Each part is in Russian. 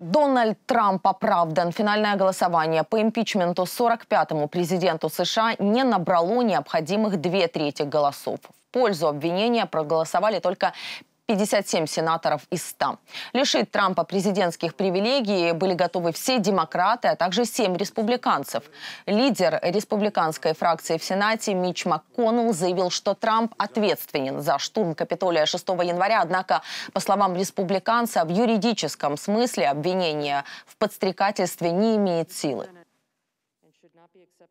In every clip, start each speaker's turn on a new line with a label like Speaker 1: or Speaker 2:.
Speaker 1: Дональд Трамп оправдан. Финальное голосование по импичменту 45-му президенту США не набрало необходимых две трети голосов. В пользу обвинения проголосовали только 57 сенаторов из 100. Лишить Трампа президентских привилегий были готовы все демократы, а также 7 республиканцев. Лидер республиканской фракции в Сенате Мич МакКоннелл заявил, что Трамп ответственен за штурм Капитолия 6 января. Однако, по словам республиканца, в юридическом смысле обвинение в подстрекательстве не имеет силы.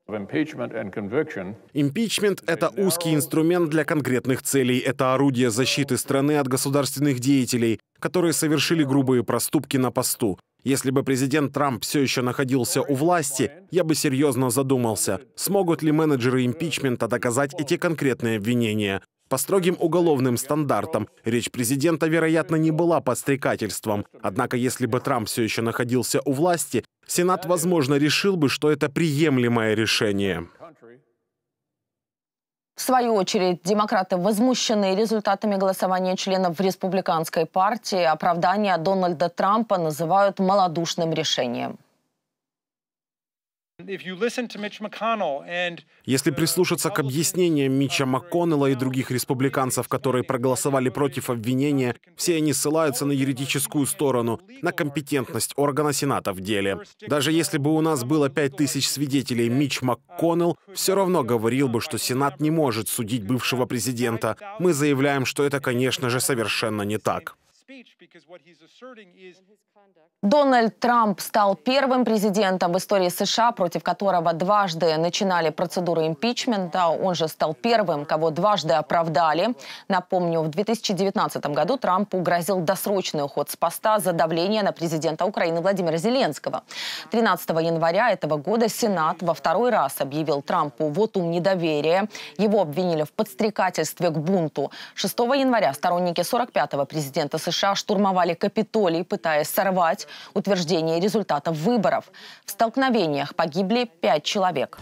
Speaker 2: Импичмент – это узкий инструмент для конкретных целей. Это орудие защиты страны от государственных деятелей, которые совершили грубые проступки на посту. Если бы президент Трамп все еще находился у власти, я бы серьезно задумался, смогут ли менеджеры импичмента доказать эти конкретные обвинения. По строгим уголовным стандартам речь президента, вероятно, не была подстрекательством. Однако, если бы Трамп все еще находился у власти, Сенат, возможно, решил бы, что это приемлемое решение.
Speaker 1: В свою очередь, демократы возмущены результатами голосования членов республиканской партии. Оправдания Дональда Трампа называют малодушным решением.
Speaker 2: Если прислушаться к объяснениям Мича МакКоннелла и других республиканцев, которые проголосовали против обвинения, все они ссылаются на юридическую сторону, на компетентность органа Сената в деле. Даже если бы у нас было 5000 свидетелей, Мич МакКоннелл все равно говорил бы, что Сенат не может судить бывшего президента. Мы заявляем, что это, конечно же, совершенно не так.
Speaker 1: Дональд Трамп стал первым президентом в истории США, против которого дважды начинали процедуру импичмента. Он же стал первым, кого дважды оправдали. Напомню, в 2019 году Трамп угрозил досрочный уход с поста за давление на президента Украины Владимира Зеленского. 13 января этого года Сенат во второй раз объявил Трампу вотум недоверия. Его обвинили в подстрекательстве к бунту. 6 января сторонники 45-го президента США США штурмовали Капитолий, пытаясь сорвать утверждение результатов выборов. В столкновениях погибли пять человек.